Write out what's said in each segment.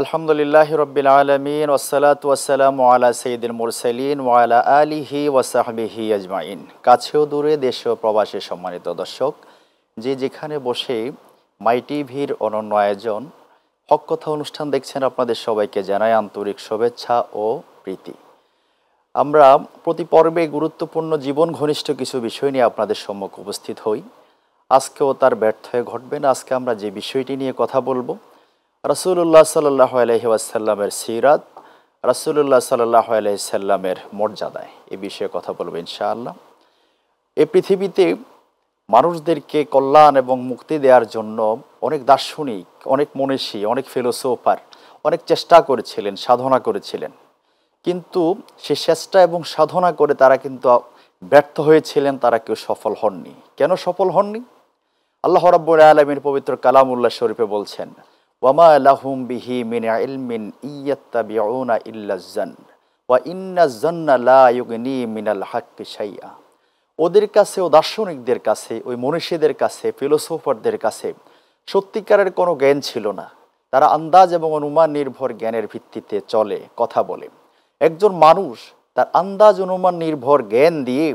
আলহামদুলিল্লাহ রবিল আলমিন ওসালাত ওয়াসালাম আলা সঈদুল মুরসালিন ওয়ালা আলিহি ওয়াসাহবিহি আজমাইন কাছেও দূরে দেশীয় প্রবাসী সম্মানিত দর্শক যে যেখানে বসে মাই টিভির অনন্য আয়োজন হক কথা অনুষ্ঠান দেখছেন আপনাদের সবাইকে জানাই আন্তরিক শুভেচ্ছা ও প্রীতি আমরা প্রতি পর্বে গুরুত্বপূর্ণ জীবন ঘনিষ্ঠ কিছু বিষয় নিয়ে আপনাদের সম্মুখ উপস্থিত হই আজকেও তার ব্যর্থ ঘটবে না আজকে আমরা যে বিষয়টি নিয়ে কথা বলবো রসুল্লাহ সাল্লাহ আলহি আসাল্লামের সিরাত রসুল্লাহ সাল্লাহ আলহি সাল্লামের মর্যাদায় এ বিষয়ে কথা বলবো ইনশাআল্লাহ এ পৃথিবীতে মানুষদেরকে কল্যাণ এবং মুক্তি দেওয়ার জন্য অনেক দার্শনিক অনেক মনীষী অনেক ফিলোসোফার অনেক চেষ্টা করেছিলেন সাধনা করেছিলেন কিন্তু সে চেষ্টা এবং সাধনা করে তারা কিন্তু ব্যর্থ হয়েছিলেন তারা কেউ সফল হননি কেন সফল হননি আল্লাহ রব্বুল আলমীর পবিত্র কালামুল্লাহ শরীফে বলছেন ওয়ামা আলাহুম বিহি মিন ইলমিন ইয়াত্তাবিউনা ইল্লাজ্জান ওয়া ইন্নাজ্জান্না লা ইউগনি মিনাল হাক্কি শাইয়া ওদের কাছে ও দার্শনিকদের কাছে ওই মনীষীদের কাছে ফিলোসোফারদের কাছে সত্যিকারের কোনো জ্ঞান ছিল না তারা আন্দাজ এবং অনুমান নির্ভর জ্ঞানের ভিত্তিতে চলে কথা বলে একজন মানুষ তার আন্দাজ অনুমান নির্ভর জ্ঞান দিয়ে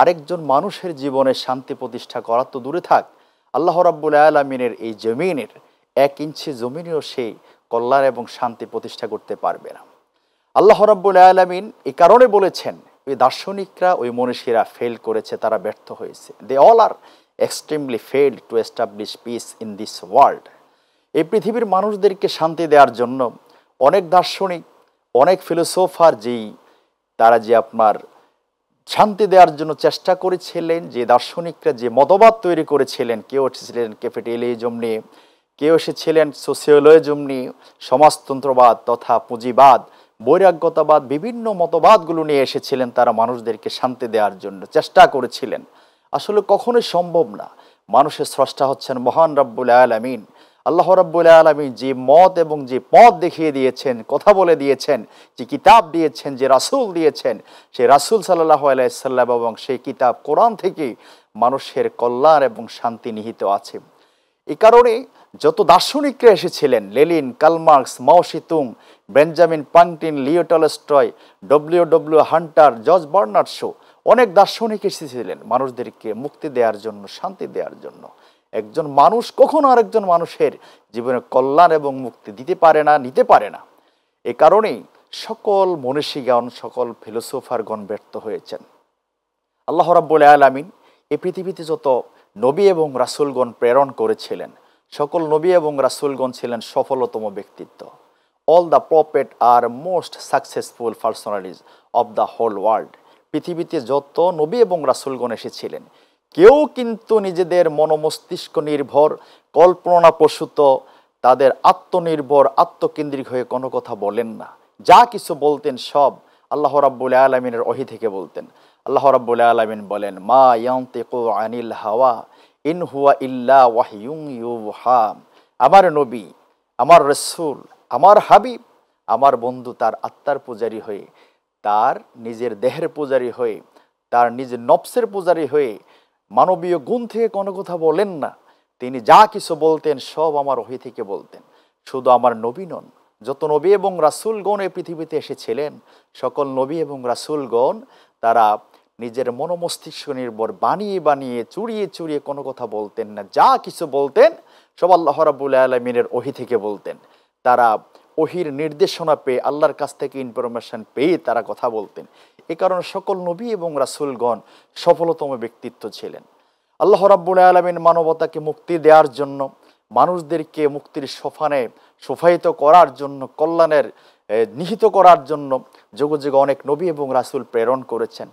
আরেকজন মানুষের জীবনে শান্তি প্রতিষ্ঠা করা তো দূরে থাক আল্লাহ রাব্বুল আলমিনের এই জমিনের এক ইঞ্চি জমিনেও সে কল্যাণ এবং শান্তি প্রতিষ্ঠা করতে পারবে না আল্লাহ রব্বুল আলমিন এ কারণে বলেছেন ওই দার্শনিকরা ওই মনীষীরা ফেল করেছে তারা ব্যর্থ হয়েছে they all are extremely failed to establish peace in this world এই পৃথিবীর মানুষদেরকে শান্তি দেওয়ার জন্য অনেক দার্শনিক অনেক ফিলোসোফার যেই তারা যে আপনার শান্তি দেওয়ার জন্য চেষ্টা করেছিলেন যে দার্শনিকরা যে মতবাদ তৈরি করেছিলেন কেউ উঠেছিলেন ক্যাপিটালিজম নিয়ে কেউ এসেছিলেন সোসিওলজম সমাজতন্ত্রবাদ তথা পুঁজিবাদ বৈরাগ্যতাবাদ বিভিন্ন মতবাদগুলো নিয়ে এসেছিলেন তারা মানুষদেরকে শান্তি দেওয়ার জন্য চেষ্টা করেছিলেন আসলে কখনোই সম্ভব না মানুষের স্রষ্টা হচ্ছেন মহান রব্বুল আলমিন আল্লাহ রব্বুল আলমী যে মত এবং যে পথ দেখিয়ে দিয়েছেন কথা বলে দিয়েছেন যে কিতাব দিয়েছেন যে রাসুল দিয়েছেন সেই রাসুল সাল্লাহ আলাইসাল্লাম এবং সেই কিতাব কোরআন থেকে মানুষের কল্যাণ এবং শান্তি নিহিত আছে এ কারণে যত দার্শনিকরা এসেছিলেন লেলিন কালমার্কস মাওসিতুং বেঞ্জামিন পাংটিন Leo Tolstoy W W Hunter George Bernard Shaw অনেক দার্শনিক এসেছিলেন মানুষদেরকে মুক্তি দেওয়ার জন্য শান্তি দেওয়ার জন্য একজন মানুষ কখনো আরেকজন মানুষের জীবনে কল্যাণ এবং মুক্তি দিতে পারে না নিতে পারে না এ কারণেই সকল মনীষীগণ সকল ফিলোসোফারগণ ব্যর্থ হয়েছেন আল্লাহ রাব্বুল আলামিন এ পৃথিবীতে যত নবী এবং রাসুলগণ প্রেরণ করেছিলেন সকল নবী এবং রাসুলগণ ছিলেন সফলতম ব্যক্তিত্ব all the prophet are most successful personalities of the whole world পৃথিবীতে যত নবী এবং রাসুলগণ এসেছিলেন কেউ কিন্তু নিজেদের মনোমস্তিষ্ক নির্ভর কল্পনাপ্রসূত তাদের আত্মনির্ভর আত্মকেন্দ্রিক হয়ে কোনো কথা বলেন না যা কিছু বলতেন সব আল্লাহ রাবুল আলমিনের অহি থেকে বলতেন আল্লাহ রব্বুল আলমিন বলেন মা ইয়ন্তিকু আনিল হাওয়া ইন হুয়া ইল্লা ওয়াহিউং হাম আমার নবী আমার রসুল আমার হাবিব আমার বন্ধু তার আত্মার পূজারী হয়ে তার নিজের দেহের পূজারী হয়ে তার নিজের নফসের পূজারী হয়ে মানবীয় গুণ থেকে কোনো কথা বলেন না তিনি যা কিছু বলতেন সব আমার ওহি থেকে বলতেন শুধু আমার নবী নন যত নবী এবং রাসুলগণ এই পৃথিবীতে এসেছিলেন সকল নবী এবং রাসুলগণ তারা নিজের মনোমস্তিষ্ক নির্ভর বানিয়ে বানিয়ে চুরিয়ে চুরিয়ে কোনো কথা বলতেন না যা কিছু বলতেন সব আল্লাহ রাবুল আলমিনের ওহি থেকে বলতেন তারা ওহির নির্দেশনা পেয়ে আল্লাহর কাছ থেকে ইনফরমেশান পেয়ে তারা কথা বলতেন এ কারণে সকল নবী এবং রাসুলগণ সফলতম ব্যক্তিত্ব ছিলেন আল্লাহ রাব্বুল আলমিন মানবতাকে মুক্তি দেওয়ার জন্য মানুষদেরকে মুক্তির সোফানে সোফায়িত করার জন্য কল্যাণের নিহিত করার জন্য যুগ যুগে অনেক নবী এবং রাসুল প্রেরণ করেছেন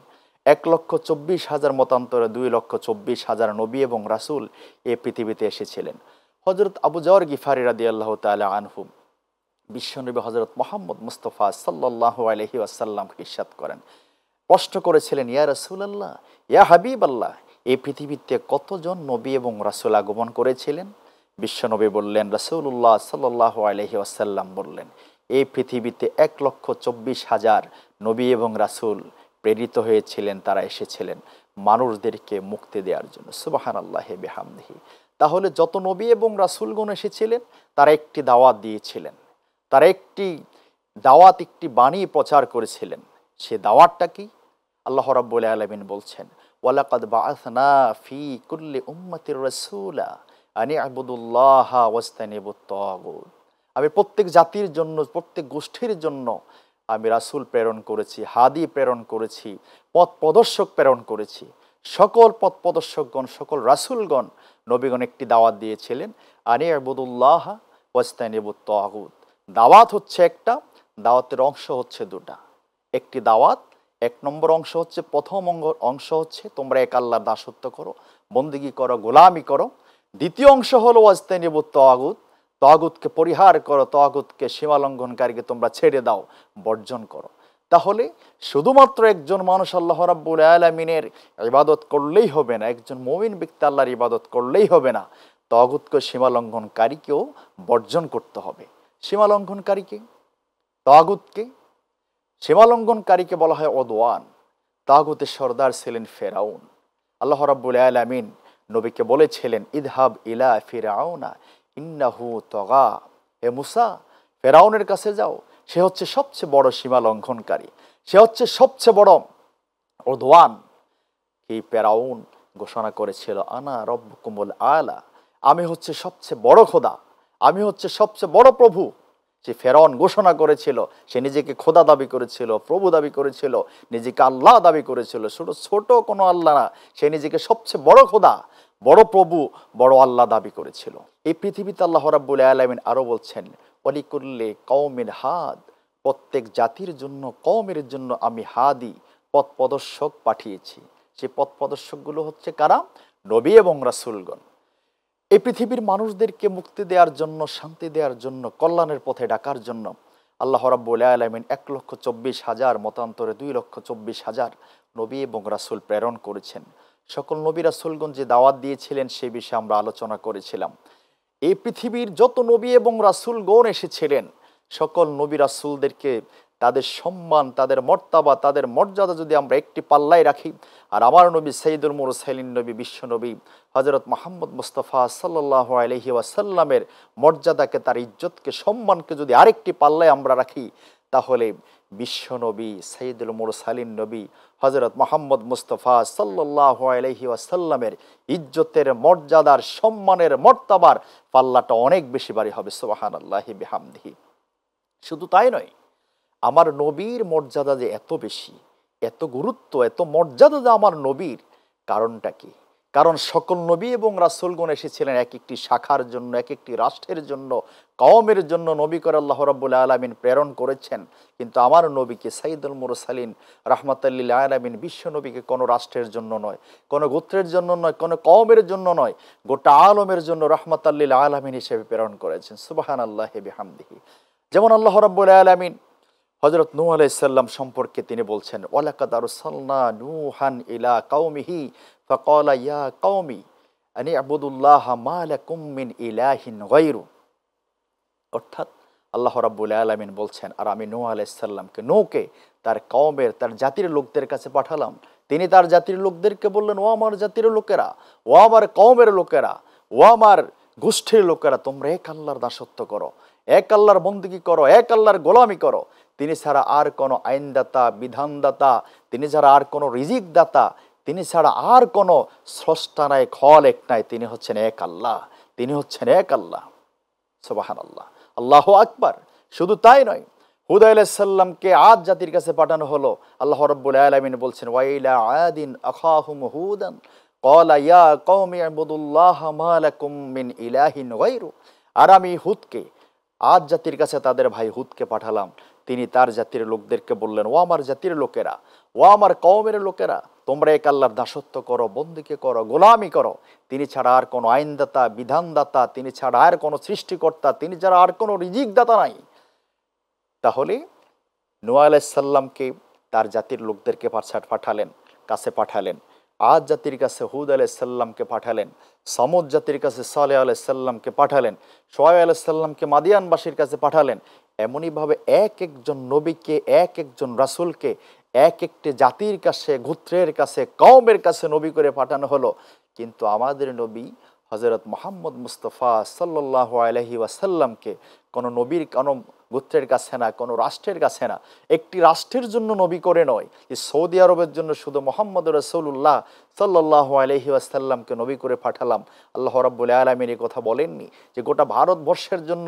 এক লক্ষ চব্বিশ হাজার মতান্তরে দুই লক্ষ চব্বিশ হাজার নবী এবং রাসুল এ পৃথিবীতে এসেছিলেন হজরত আবু জওয়ার গিফারি রাদি আল্লাহ তালা আনহুম বিশ্বনবী হজরত মোহাম্মদ মুস্তফা সাল্লাহ আলহি আসাল্লাম ইসাদ করেন কষ্ট করেছিলেন ইয়া রসুল আল্লাহ ইয়া হাবিব আল্লাহ এই পৃথিবীতে কতজন নবী এবং রাসুল আগমন করেছিলেন বিশ্বনবী বললেন রাসুল্লাহ সাল্লাহ আলহি আসাল্লাম বললেন এই পৃথিবীতে এক লক্ষ চব্বিশ হাজার নবী এবং রাসুল প্রেরিত হয়েছিলেন তারা এসেছিলেন মানুষদেরকে মুক্তি দেওয়ার জন্য সুবাহান হে বেহামদিহি তাহলে যত নবী এবং রাসুলগণ এসেছিলেন তারা একটি দাওয়াত দিয়েছিলেন তারা একটি দাওয়াত একটি বাণী প্রচার করেছিলেন সে দাওয়াতটা কি আল্লাহ রাবুল আলমিন বলছেন ওয়ালাকাদ বাসনা ফি কুল্লি উম্মতির রাসূলা আনি আবুদুল্লাহ ওয়াস্তানিবুত আমি প্রত্যেক জাতির জন্য প্রত্যেক গোষ্ঠীর জন্য আমি রাসুল প্রেরণ করেছি হাদি প্রেরণ করেছি পথ প্রদর্শক প্রেরণ করেছি সকল পথ প্রদর্শকগণ সকল রাসুলগণ নবীগণ একটি দাওয়াত দিয়েছিলেন আনি আবুদুল্লাহ ওয়াস্তানিবুত তহগুদ দাওয়াত হচ্ছে একটা দাওয়াতের অংশ হচ্ছে দুটা একটি দাওয়াত এক নম্বর অংশ হচ্ছে প্রথম অঙ্গ অংশ হচ্ছে তোমরা এক আল্লাহর দাসত্ব করো বন্দিগি করো গোলামি করো দ্বিতীয় অংশ হলো ওয়াজতানিবুত তহগুদ তগুতকে পরিহার করো তগুতকে সীমালঙ্ঘনকারীকে তোমরা ছেড়ে দাও বর্জন করো তাহলে শুধুমাত্র একজন মানুষ আল্লাহ রাব্বুল আলমিনের ইবাদত করলেই হবে না একজন মমিন ব্যক্তি আল্লাহর ইবাদত করলেই হবে না তগুতকে সীমালঙ্ঘনকারীকেও বর্জন করতে হবে সীমালঙ্ঘনকারীকে তাগুতকে সীমালঙ্ঘনকারীকে বলা হয় অদওয়ান তাগুতের সর্দার ছিলেন ফেরাউন আল্লাহ রাব্বুল আলমিন নবীকে বলেছিলেন ইদহাব ইলা ফিরাউনা ইন্নাহু তগা হে মুসা ফেরাউনের কাছে যাও সে হচ্ছে সবচেয়ে বড় সীমা লঙ্ঘনকারী সে হচ্ছে সবচেয়ে বড় ওদওয়ান এই পেরাউন ঘোষণা করেছিল আনা রব কুমল আয়লা আমি হচ্ছে সবচেয়ে বড় খোদা আমি হচ্ছে সবচেয়ে বড় প্রভু সে ফেরাউন ঘোষণা করেছিল সে নিজেকে খোদা দাবি করেছিল প্রভু দাবি করেছিল নিজেকে আল্লাহ দাবি করেছিল ছোট ছোট কোনো আল্লাহ না সে নিজেকে সবচেয়ে বড় খোদা বড় প্রভু বড় আল্লাহ দাবি করেছিল এই পৃথিবীতে আল্লাহ রাবুল আলমিন আরও বলছেন অলিকুল্লে কৌমের হাদ প্রত্যেক জাতির জন্য কৌমের জন্য আমি হাদি পথ প্রদর্শক পাঠিয়েছি সে পথ প্রদর্শকগুলো হচ্ছে কারা নবী এবং রাসুলগণ এই পৃথিবীর মানুষদেরকে মুক্তি দেওয়ার জন্য শান্তি দেওয়ার জন্য কল্যাণের পথে ডাকার জন্য আল্লাহ রাব্বুল আলমিন এক লক্ষ চব্বিশ হাজার মতান্তরে দুই লক্ষ চব্বিশ হাজার নবী এবং রাসুল প্রেরণ করেছেন সকল নবী রাসুলগঞ্জ যে দাওয়াত দিয়েছিলেন সে বিষয়ে আমরা আলোচনা করেছিলাম এই পৃথিবীর যত নবী এবং গৌণ এসেছিলেন সকল নবী রাসুলদেরকে তাদের সম্মান তাদের মর্তাবা তাদের মর্যাদা যদি আমরা একটি পাল্লায় রাখি আর আমার নবী সঈদুল সাইলিন নবী বিশ্বনবী হজরত মোহাম্মদ মুস্তফা সাল্লাহ আলহি ওয়াসাল্লামের মর্যাদাকে তার ইজ্জতকে সম্মানকে যদি আরেকটি পাল্লায় আমরা রাখি তাহলে বিশ্ব নবী সঈদুল মুরসালিন নবী হজরত মোহাম্মদ মুস্তফা সাল্লাহ আলহি আসাল্লামের ইজ্জতের মর্যাদার সম্মানের মর্তাবার পাল্লাটা অনেক বেশি বাড়ি হবে সোহান আল্লাহি বেহামদিহি শুধু তাই নয় আমার নবীর মর্যাদা যে এত বেশি এত গুরুত্ব এত মর্যাদা যে আমার নবীর কারণটা কি কারণ সকল নবী এবং রাসুলগণ এসেছিলেন এক একটি শাখার জন্য এক একটি রাষ্ট্রের জন্য কওমের জন্য নবী করে আল্লাহ রব্বুল আলমিন প্রেরণ করেছেন কিন্তু আমার নবীকে সাইদুল মুরসালিন রহমতাল্লিল আলমিন বিশ্ব নবীকে কোনো রাষ্ট্রের জন্য নয় কোনো গোত্রের জন্য নয় কোনো কওমের জন্য নয় গোটা আলমের জন্য রহমতাল্লিল আলমিন হিসেবে প্রেরণ করেছেন সুবাহান আল্লাহ বিহামদিহি যেমন আল্লাহ রব্বুল আলমিন হজরত নূ আলাইসাল্লাম সম্পর্কে তিনি বলছেন ওয়ালাকাদারুসাল্লা নুহান ইলা কাউমিহি ফকল ইয়া কৌমি আনি আবুদুল্লাহ মালাকুমিন ইলাহিন গৈরু অর্থাৎ আল্লাহ রাব্বুল আলমিন বলছেন আর আমি নু আলাইসাল্লামকে নৌকে তার কওমের তার জাতির লোকদের কাছে পাঠালাম তিনি তার জাতির লোকদেরকে বললেন ও আমার জাতির লোকেরা ও আমার কওমের লোকেরা ও আমার গোষ্ঠীর লোকেরা তোমরা এক আল্লাহর দাসত্ব করো এক আল্লাহর বন্দুকি করো এক আল্লাহর গোলামি করো তিনি ছাড়া আর কোনো আইনদাতা বিধানদাতা তিনি ছাড়া আর কোনো রিজিকদাতা তিনি ছাড়া আর কোনো স্রষ্টা নাই খল এক নাই তিনি হচ্ছেন এক আল্লাহ তিনি হচ্ছেন এক আল্লাহ সোবাহান আল্লাহ আল্লাহ আকবার শুধু তাই নয় হুদা আলাইসাল্লামকে আদ জাতির কাছে পাঠানো হলো আল্লাহ রব্বুল আলমিন বলছেন ওয়াইলা আদিন আখাহুম হুদান কলা ইয়া কৌমি আবুদুল্লাহ মালাকুম মিন ইলাহিন ওয়াইরু আর আমি হুদকে আজ জাতির কাছে তাদের ভাই হুদকে পাঠালাম তিনি তার জাতির লোকদেরকে বললেন ও আমার জাতির লোকেরা ও আমার কৌমের লোকেরা তোমরা এক আল্লাহর দাসত্ব করো বন্দিকে করো গোলামি করো তিনি ছাড়া আর কোনো আইনদাতা বিধানদাতা তিনি ছাড়া আর কোনো সৃষ্টিকর্তা তিনি ছাড়া আর কোনো রিজিকদাতা নাই তাহলে নোয়া আলাহিসাল্লামকে তার জাতির লোকদেরকে পাঠালেন কাছে পাঠালেন আজ জাতির কাছে হুদ আলাইসাল্লামকে পাঠালেন সমদ জাতির কাছে সালে আলাইসাল্লামকে পাঠালেন সোয়াই আলাইসাল্লামকে মাদিয়ানবাসীর কাছে পাঠালেন এমনইভাবে এক একজন নবীকে এক একজন রাসুলকে এক একটি জাতির কাছে গোত্রের কাছে কওমের কাছে নবী করে পাঠানো হলো কিন্তু আমাদের নবী হজরত মোহাম্মদ মুস্তফা সাল্লাহ আলহি ওয়াসাল্লামকে কোনো নবীর কোনো গোত্রের কাছে না কোনো রাষ্ট্রের কাছে না একটি রাষ্ট্রের জন্য নবী করে নয় সৌদি আরবের জন্য শুধু মোহাম্মদ রসৌল্লাহ সাল্লাহ আলহি আসাল্লামকে নবী করে পাঠালাম আল্লাহ রাব্বুল আলমের এই কথা বলেননি যে গোটা ভারতবর্ষের জন্য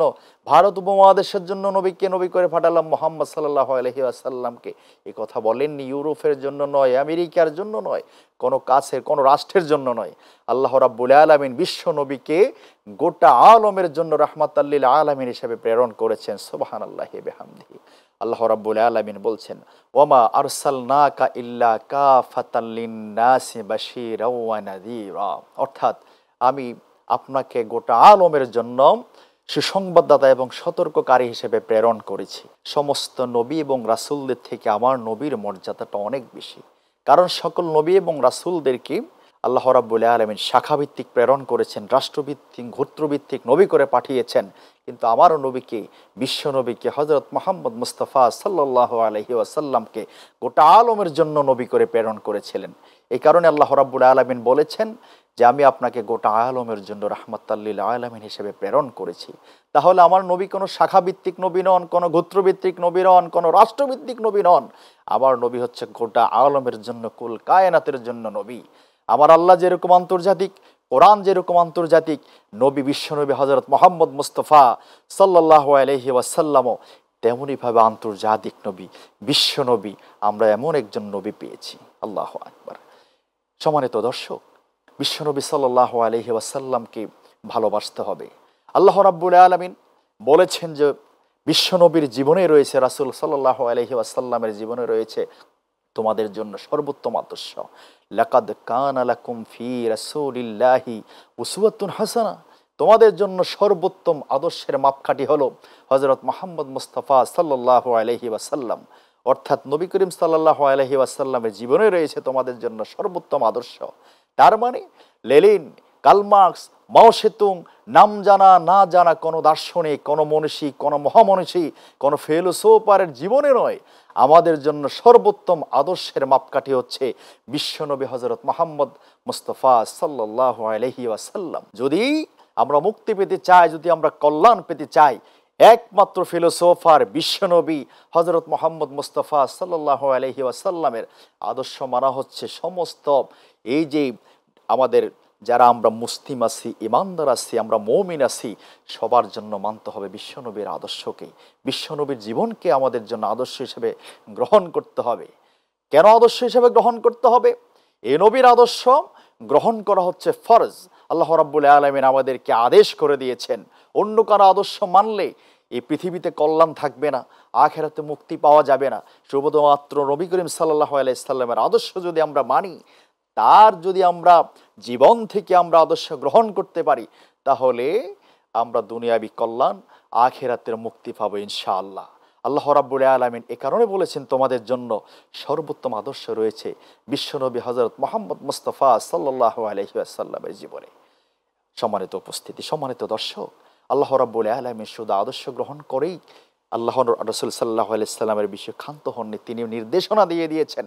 ভারত উপমহাদেশের জন্য নবীকে নবী করে পাঠালাম মোহাম্মদ সাল্লাহ আলহি আসাল্লামকে এই কথা বলেননি ইউরোপের জন্য নয় আমেরিকার জন্য নয় কোনো কাছের কোনো রাষ্ট্রের জন্য নয় আল্লাহ রাব্বুল আলমিন বিশ্ব নবীকে গোটা আলমের জন্য রাহমাত আল্লিল আলমিন হিসেবে প্রেরণ করেছেন সোবাহান আল্লাহ বেহামদি আল্লাহ রাবুল আলমিন বলছেন ওমা না কা ইল্লা কা ফাতাল্লিনাসি অর্থাৎ আমি আপনাকে গোটা আলমের জন্য সুসংবাদদাতা এবং সতর্ককারী হিসেবে প্রেরণ করেছি সমস্ত নবী এবং রাসুলদের থেকে আমার নবীর মর্যাদাটা অনেক বেশি কারণ সকল নবী এবং রাসুলদেরকে আল্লাহ রাবুল আলমিন শাখাভিত্তিক প্রেরণ করেছেন রাষ্ট্রভিত্তিক ঘোত্রভিত্তিক নবী করে পাঠিয়েছেন কিন্তু আমারও নবীকে বিশ্ব নবীকে হজরত মোহাম্মদ মুস্তফা সাল্লাহ আলহি আসাল্লামকে গোটা আলমের জন্য নবী করে প্রেরণ করেছিলেন এই কারণে আল্লাহ রাবুল আলমিন বলেছেন যে আমি আপনাকে গোটা আলমের জন্য রহমতাল্লিল আলমিন হিসেবে প্রেরণ করেছি তাহলে আমার নবী কোনো শাখাভিত্তিক নবী নন কোনো গোত্রভিত্তিক নবী নন কোনো রাষ্ট্রভিত্তিক নবী নন আমার নবী হচ্ছে গোটা আলমের জন্য কুল কায়নাতের জন্য নবী আমার আল্লাহ যেরকম আন্তর্জাতিক কোরআন যেরকম আন্তর্জাতিক নবী বিশ্বনবী হজরত মোহাম্মদ মুস্তফা সাল্লাহ আলহি ওয়াসাল্লামও তেমনইভাবে আন্তর্জাতিক নবী বিশ্বনবী আমরা এমন একজন নবী পেয়েছি আল্লাহ আকবার সমানিত দর্শক বিশ্বনবী সাল্লাহ আলহি ওয়াসাল্লামকে ভালোবাসতে হবে আল্লাহ রাব্বুল আলমিন বলেছেন যে বিশ্বনবীর জীবনে রয়েছে রাসুল সাল্লাহ আলহি আসাল্লামের জীবনে রয়েছে তোমাদের জন্য সর্বোত্তম আদর্শ লাকাদ কান আলাকুম ফি রাসুলিল্লাহি উসুয়াতুন হাসানা তোমাদের জন্য সর্বোত্তম আদর্শের মাপকাঠি হলো হজরত মোহাম্মদ মুস্তাফা সাল্লাহ আলহি ওয়াসাল্লাম অর্থাৎ নবী করিম সাল্লাহ আলহি ওয়াসাল্লামের জীবনে রয়েছে তোমাদের জন্য সর্বোত্তম আদর্শ তার মানে লেলিন কালমার্কস মাও সেতুং নাম জানা না জানা কোনো দার্শনিক কোনো মনীষী কোনো মহামনীষী কোনো ফেলোসোপারের জীবনে নয় আমাদের জন্য সর্বোত্তম আদর্শের মাপকাঠি হচ্ছে বিশ্বনবী হজরত মোহাম্মদ মুস্তফা সাল্লাহ আলহি আসাল্লাম যদি আমরা মুক্তি পেতে চাই যদি আমরা কল্যাণ পেতে চাই একমাত্র ফিলোসোফার বিশ্বনবী হজরত মোহাম্মদ মুস্তফা সাল্লাহ আলহি আসাল্লামের আদর্শ মানা হচ্ছে সমস্ত এই যে আমাদের যারা আমরা মুসলিম আছি ইমানদার আছি আমরা মৌমিন আছি সবার জন্য মানতে হবে বিশ্বনবীর আদর্শকে বিশ্বনবীর জীবনকে আমাদের জন্য আদর্শ হিসেবে গ্রহণ করতে হবে কেন আদর্শ হিসেবে গ্রহণ করতে হবে এ নবীর আদর্শ গ্রহণ করা হচ্ছে ফরজ আল্লাহ রাব্বুল আলমিন আমাদেরকে আদেশ করে দিয়েছেন অন্য কারো আদর্শ মানলে এই পৃথিবীতে কল্যাণ থাকবে না আখেরাতে মুক্তি পাওয়া যাবে না শুধুমাত্র নবী করিম সাল্লাহ আলাইসাল্লামের আদর্শ যদি আমরা মানি তার যদি আমরা জীবন থেকে আমরা আদর্শ গ্রহণ করতে পারি তাহলে আমরা দুনিয়াবি কল্যাণ আখেরাতের মুক্তি পাবো ইনশাআল্লাহ আল্লাহ রাবুল আলমিন এ কারণে বলেছেন তোমাদের জন্য সর্বোত্তম আদর্শ রয়েছে বিশ্বনবী হজরত মোহাম্মদ মুস্তফা সাল্লাহ আলহিসাল্লামের জীবনে সম্মানিত উপস্থিতি সম্মানিত দর্শক আল্লাহ রাবুল আলমিন শুধু আদর্শ গ্রহণ করেই আল্লাহ রসুল সাল্লাহ আলাইসাল্লামের বিষয়ে ক্ষান্ত হননি তিনি নির্দেশনা দিয়ে দিয়েছেন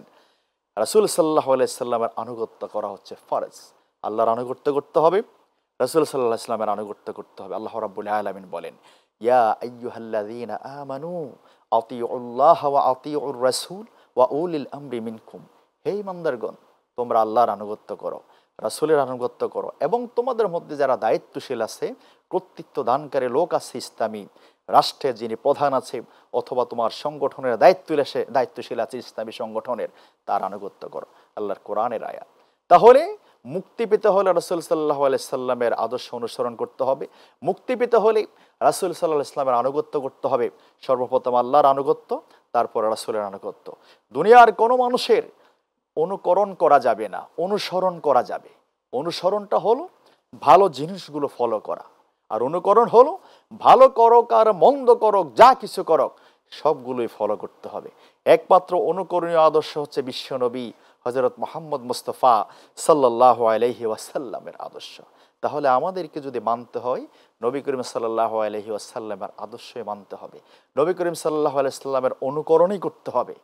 রাসুল সাল্লাহ আলাইসাল্লামের আনুগত্য করা হচ্ছে ফরজ আল্লাহর আনুগত্য করতে হবে রাসুল সাল্লাহ ইসলামের আনুগত্য করতে হবে আল্লাহ রাবুল আলমিন বলেন ইয়া আতি ওয়া উল হে ইমানদারগণ তোমরা আল্লাহর আনুগত্য করো রাসুলের আনুগত্য করো এবং তোমাদের মধ্যে যারা দায়িত্বশীল আছে কর্তৃত্ব দানকারী লোক আছে ইসলামী রাষ্ট্রের যিনি প্রধান আছে অথবা তোমার সংগঠনের দায়িত্বশীল আছে দায়িত্বশীল আছে ইসলামী সংগঠনের তার আনুগত্য করো আল্লাহর কোরআনের আয়া তাহলে মুক্তি পেতে হলে রাসুল সাল্লাহ সাল্লামের আদর্শ অনুসরণ করতে হবে মুক্তি পেতে হলে রাসুল সাল্লাহ ইসলামের আনুগত্য করতে হবে সর্বপ্রথম আল্লাহর আনুগত্য তারপর রাসুলের আনুগত্য দুনিয়ার কোনো মানুষের অনুকরণ করা যাবে না অনুসরণ করা যাবে অনুসরণটা হলো ভালো জিনিসগুলো ফলো করা আর অনুকরণ হলো ভালো করক আর মন্দ করক যা কিছু করক সবগুলোই ফলো করতে হবে একমাত্র অনুকরণীয় আদর্শ হচ্ছে বিশ্বনবী হজরত মোহাম্মদ মুস্তফা সাল্লাহ আলহি ওয়াসাল্লামের আদর্শ তাহলে আমাদেরকে যদি মানতে হয় নবী করিম সাল্লাহ আলহি ওয়াসাল্লামের আদর্শই মানতে হবে নবী করিম সাল্লাহ আলাইসাল্লামের অনুকরণই করতে হবে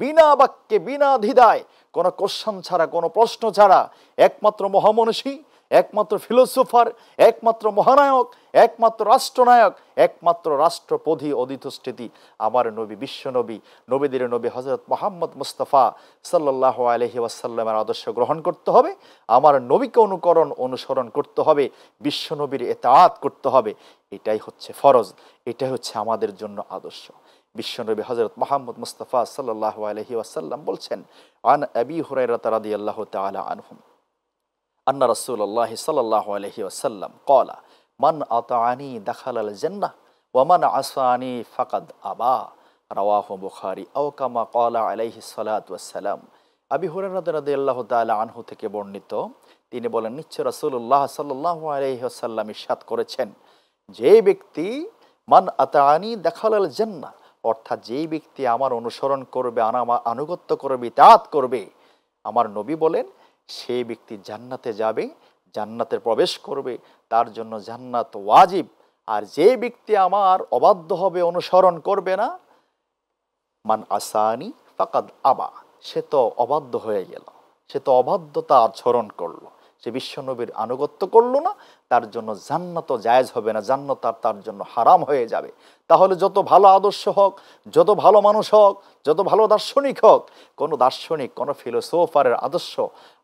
বিনা বাক্যে বিনা ধিদায় কোনো কোশ্চান ছাড়া কোনো প্রশ্ন ছাড়া একমাত্র মহামনীষী একমাত্র ফিলোসোফার একমাত্র মহানায়ক একমাত্র রাষ্ট্রনায়ক একমাত্র রাষ্ট্রপধি অধিতস্থিতি আমার নবী বিশ্বনবী নবীদের নবী হজরত মোহাম্মদ মুস্তফা সাল্লাহ আলহি আসাল্লামের আদর্শ গ্রহণ করতে হবে আমার নবীকে অনুকরণ অনুসরণ করতে হবে বিশ্বনবীর এতায়াত করতে হবে এটাই হচ্ছে ফরজ এটাই হচ্ছে আমাদের জন্য আদর্শ বিশ্বনবী হজরত মোহাম্মদ মুস্তফা সাল্লাহ আলহি ওয়াসাল্লাম বলছেন আন আবি হুরাইরাত রাদি আল্লাহ তালা আনহুম আন্না রসুল্লাহ সাল্লাহ আলহি ওয়াসাল্লাম কলা মান আতানি দাখাল আল জেন্না ওয়ামান আসানি ফাকাদ আবা রাওয়াহ বুখারি আওকামা কলা আলাইহি সালাত ওয়াসালাম আবি হুরারাদ রাদি আল্লাহ তালা আনহু থেকে বর্ণিত তিনি বলেন নিশ্চয় রাসুল্লাহ সাল্লাহ আসাল্লাম ইসাদ করেছেন যে ব্যক্তি মান আতানি দেখাল আল জান্না অর্থাৎ যেই ব্যক্তি আমার অনুসরণ করবে আমার আনুগত্য করবে তাঁত করবে আমার নবী বলেন সেই ব্যক্তি জান্নাতে যাবে জান্নাতে প্রবেশ করবে তার জন্য জান্নাত ওয়াজিব আর যে ব্যক্তি আমার অবাধ্য হবে অনুসরণ করবে না মান আসানি ফাকাদ আবা সে তো অবাধ্য হয়ে গেল সে তো অবাধ্যতা আচরণ করলো সে বিশ্বনবীর আনুগত্য করল না তার জন্য জান্নাত জায়জ হবে না জান্নাত আর তার জন্য হারাম হয়ে যাবে তাহলে যত ভালো আদর্শ হোক যত ভালো মানুষ হোক যত ভালো দার্শনিক হোক কোনো দার্শনিক কোনো ফিলোসোফারের আদর্শ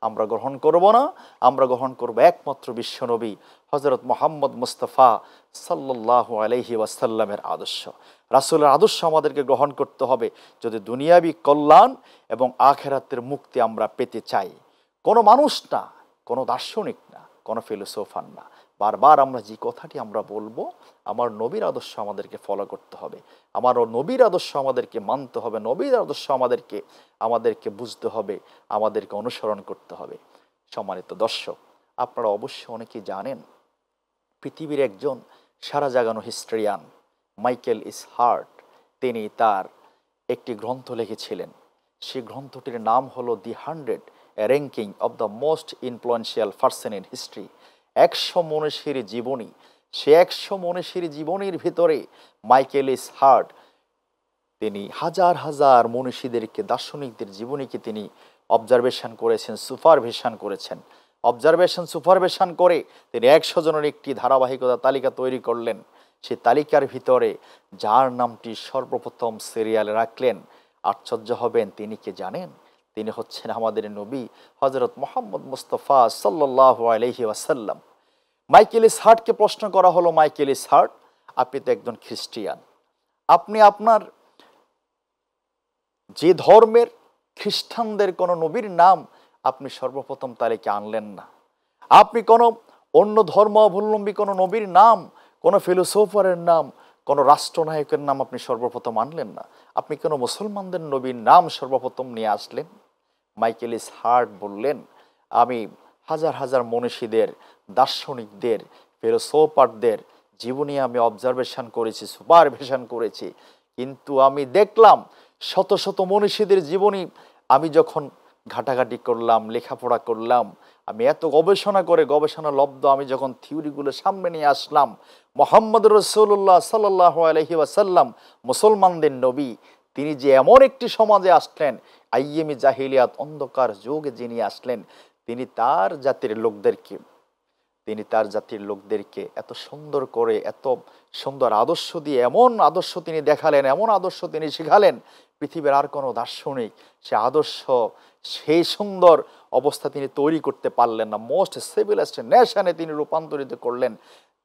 আমরা গ্রহণ করব না আমরা গ্রহণ করব একমাত্র বিশ্বনবী হজরত মোহাম্মদ মুস্তফা সাল্লাহ আলহি ওয়াসাল্লামের আদর্শ রাসুলের আদর্শ আমাদেরকে গ্রহণ করতে হবে যদি দুনিয়াবি কল্যাণ এবং আখেরাতের মুক্তি আমরা পেতে চাই কোনো মানুষ না কোনো দার্শনিক না কোনো ফিলোসোফার না বারবার আমরা যে কথাটি আমরা বলবো আমার নবীর আদর্শ আমাদেরকে ফলো করতে হবে আমারও নবীর আদর্শ আমাদেরকে মানতে হবে নবীর আদর্শ আমাদেরকে আমাদেরকে বুঝতে হবে আমাদেরকে অনুসরণ করতে হবে সম্মানিত দর্শক আপনারা অবশ্যই অনেকে জানেন পৃথিবীর একজন সারা জাগানো হিস্ট্রিয়ান মাইকেল ইস হার্ট তিনি তার একটি গ্রন্থ লিখেছিলেন সেই গ্রন্থটির নাম হলো the hundred ranking of the most influential person in history একশো মনীষীর জীবনী সে একশো মনীষীর জীবনীর ভিতরে মাইকেল ইস হার্ট তিনি হাজার হাজার মনীষীদেরকে দার্শনিকদের জীবনীকে তিনি অবজারভেশন করেছেন সুপারভিশন করেছেন অবজারভেশন সুপারভেশন করে তিনি একশো জনের একটি ধারাবাহিকতা তালিকা তৈরি করলেন সেই তালিকার ভিতরে যার নামটি সর্বপ্রথম সিরিয়ালে রাখলেন আশ্চর্য হবেন তিনি কে জানেন তিনি হচ্ছেন আমাদের নবী হজরত মোহাম্মদ মুস্তফা সাল্লাহ আলহি আসাল্লাম মাইকেল হার্টকে প্রশ্ন করা হলো মাইকেল হার্ট আপনি তো একজন খ্রিস্টিয়ান আপনি আপনার যে ধর্মের খ্রিস্টানদের কোনো নবীর নাম আপনি সর্বপ্রথম তালিকে আনলেন না আপনি কোনো অন্য ধর্ম অবলম্বী কোনো নবীর নাম কোনো ফিলোসফারের নাম কোনো রাষ্ট্রনায়কের নাম আপনি সর্বপ্রথম আনলেন না আপনি কোনো মুসলমানদের নবীর নাম সর্বপ্রথম নিয়ে আসলেন মাইকেলিস হার্ট বললেন আমি হাজার হাজার মনীষীদের দার্শনিকদের ফেরোসোপারদের জীবনী আমি অবজারভেশন করেছি সুপারভেশন করেছি কিন্তু আমি দেখলাম শত শত মনীষীদের জীবনী আমি যখন ঘাটাঘাটি করলাম লেখাপড়া করলাম আমি এত গবেষণা করে গবেষণা লব্ধ আমি যখন থিওরিগুলো সামনে নিয়ে আসলাম মোহাম্মদ রসুল্লাহ সাল্লাহ আলহি ওয়াসাল্লাম মুসলমানদের নবী তিনি যে এমন একটি সমাজে আসলেন আইয়েমি জাহিলিয়াত অন্ধকার যুগ যিনি আসলেন তিনি তার জাতির লোকদেরকে তিনি তার জাতির লোকদেরকে এত সুন্দর করে এত সুন্দর আদর্শ দিয়ে এমন আদর্শ তিনি দেখালেন এমন আদর্শ তিনি শিখালেন পৃথিবীর আর কোনো দার্শনিক সে আদর্শ সেই সুন্দর অবস্থা তিনি তৈরি করতে পারলেন না মোস্ট সিভিলাইজড নেশানে তিনি রূপান্তরিত করলেন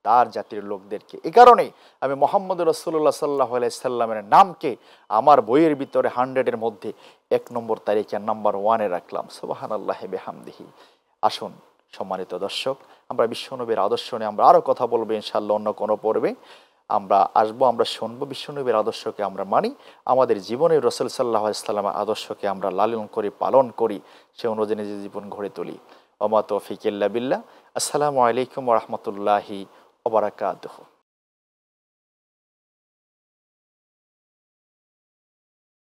তার জাতির লোকদেরকে এ কারণে আমি মোহাম্মদ রসুল্লাহ সাল্লাহ আলাইসাল্লামের নামকে আমার বইয়ের ভিতরে হান্ড্রেডের মধ্যে এক নম্বর তারিখে নাম্বার ওয়ানে রাখলাম সোবাহান আল্লাহে বেহামদিহি আসুন সম্মানিত দর্শক আমরা বিশ্বনবীর আদর্শ নিয়ে আমরা আরও কথা বলবো ইনশাল্লাহ অন্য কোনো পর্বে আমরা আসবো আমরা শুনবো বিশ্বনবীর আদর্শকে আমরা মানি আমাদের জীবনে রসুল সাল্লাহ ইসলামের আদর্শকে আমরা লালন করি পালন করি সে অনুযায়ী নিজের জীবন গড়ে তুলি অমা ফিকিল্লা বিল্লা আসসালামু আলাইকুম রহমতুল্লাহি وبركاته